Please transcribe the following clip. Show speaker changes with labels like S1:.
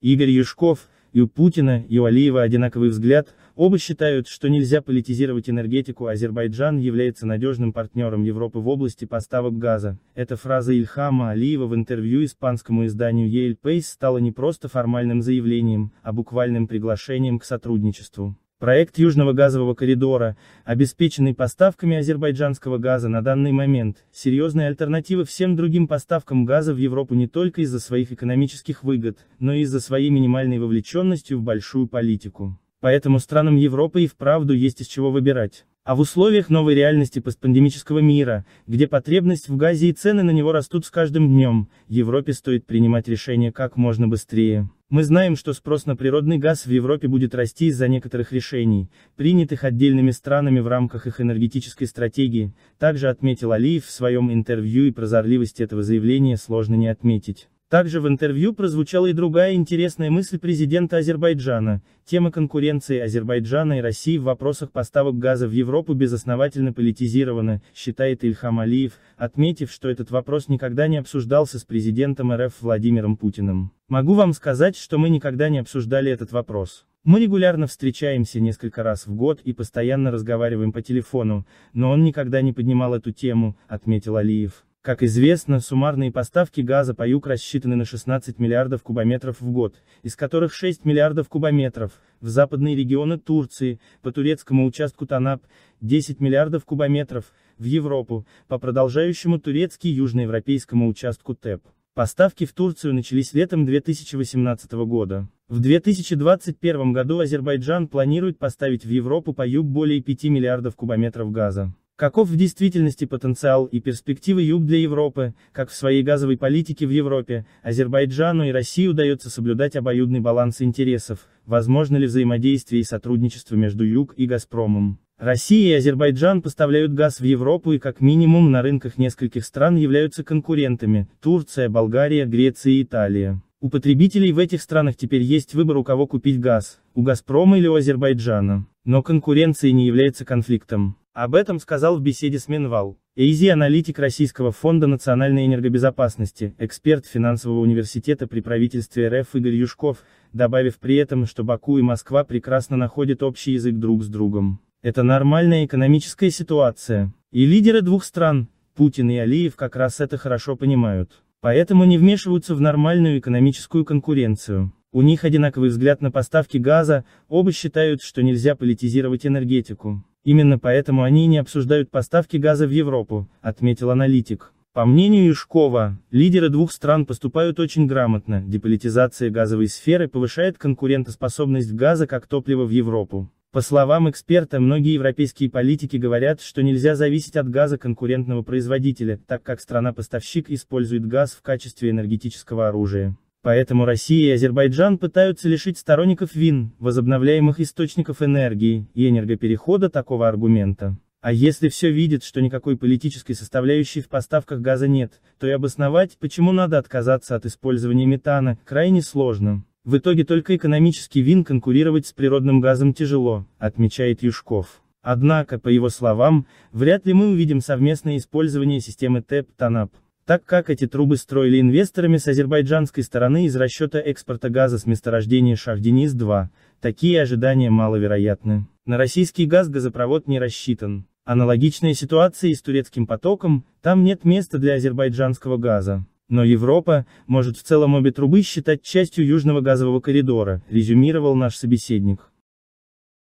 S1: Игорь Юшков, и у Путина, и у Алиева одинаковый взгляд, оба считают, что нельзя политизировать энергетику, Азербайджан является надежным партнером Европы в области поставок газа. Эта фраза Ильхама Алиева в интервью испанскому изданию Yale Pace стала не просто формальным заявлением, а буквальным приглашением к сотрудничеству. Проект Южного газового коридора, обеспеченный поставками азербайджанского газа на данный момент, серьезная альтернатива всем другим поставкам газа в Европу не только из-за своих экономических выгод, но и из-за своей минимальной вовлеченностью в большую политику. Поэтому странам Европы и вправду есть из чего выбирать. А в условиях новой реальности постпандемического мира, где потребность в газе и цены на него растут с каждым днем, Европе стоит принимать решение как можно быстрее. Мы знаем, что спрос на природный газ в Европе будет расти из-за некоторых решений, принятых отдельными странами в рамках их энергетической стратегии, также отметил Алиев в своем интервью и прозорливость этого заявления сложно не отметить. Также в интервью прозвучала и другая интересная мысль президента Азербайджана, тема конкуренции Азербайджана и России в вопросах поставок газа в Европу безосновательно политизирована, считает Ильхам Алиев, отметив, что этот вопрос никогда не обсуждался с президентом РФ Владимиром Путиным. Могу вам сказать, что мы никогда не обсуждали этот вопрос. Мы регулярно встречаемся несколько раз в год и постоянно разговариваем по телефону, но он никогда не поднимал эту тему, отметил Алиев. Как известно, суммарные поставки газа по ЮК рассчитаны на 16 миллиардов кубометров в год, из которых 6 миллиардов кубометров, в западные регионы Турции, по турецкому участку Танап, 10 миллиардов кубометров, в Европу, по продолжающему турецкий южноевропейскому участку ТЭП. Поставки в Турцию начались летом 2018 года. В 2021 году Азербайджан планирует поставить в Европу по юг более 5 миллиардов кубометров газа. Каков в действительности потенциал и перспективы юг для Европы, как в своей газовой политике в Европе, Азербайджану и России удается соблюдать обоюдный баланс интересов, возможно ли взаимодействие и сотрудничество между юг и Газпромом. Россия и Азербайджан поставляют газ в Европу и как минимум на рынках нескольких стран являются конкурентами, Турция, Болгария, Греция и Италия. У потребителей в этих странах теперь есть выбор у кого купить газ, у «Газпрома» или у Азербайджана. Но конкуренция не является конфликтом. Об этом сказал в беседе с Минвал. Эйзи – аналитик Российского фонда национальной энергобезопасности, эксперт финансового университета при правительстве РФ Игорь Юшков, добавив при этом, что Баку и Москва прекрасно находят общий язык друг с другом. Это нормальная экономическая ситуация. И лидеры двух стран, Путин и Алиев как раз это хорошо понимают. Поэтому не вмешиваются в нормальную экономическую конкуренцию. У них одинаковый взгляд на поставки газа, оба считают, что нельзя политизировать энергетику. Именно поэтому они не обсуждают поставки газа в Европу, отметил аналитик. По мнению Юшкова, лидеры двух стран поступают очень грамотно, деполитизация газовой сферы повышает конкурентоспособность газа как топлива в Европу. По словам эксперта, многие европейские политики говорят, что нельзя зависеть от газа конкурентного производителя, так как страна-поставщик использует газ в качестве энергетического оружия. Поэтому Россия и Азербайджан пытаются лишить сторонников ВИН, возобновляемых источников энергии, и энергоперехода такого аргумента. А если все видят, что никакой политической составляющей в поставках газа нет, то и обосновать, почему надо отказаться от использования метана, крайне сложно. В итоге только экономический ВИН конкурировать с природным газом тяжело, отмечает Юшков. Однако, по его словам, вряд ли мы увидим совместное использование системы ТЭП-ТАНАП так как эти трубы строили инвесторами с азербайджанской стороны из расчета экспорта газа с месторождения шахденис 2 такие ожидания маловероятны. На российский газ газопровод не рассчитан. Аналогичная ситуация и с турецким потоком, там нет места для азербайджанского газа. Но Европа, может в целом обе трубы считать частью Южного газового коридора, резюмировал наш собеседник.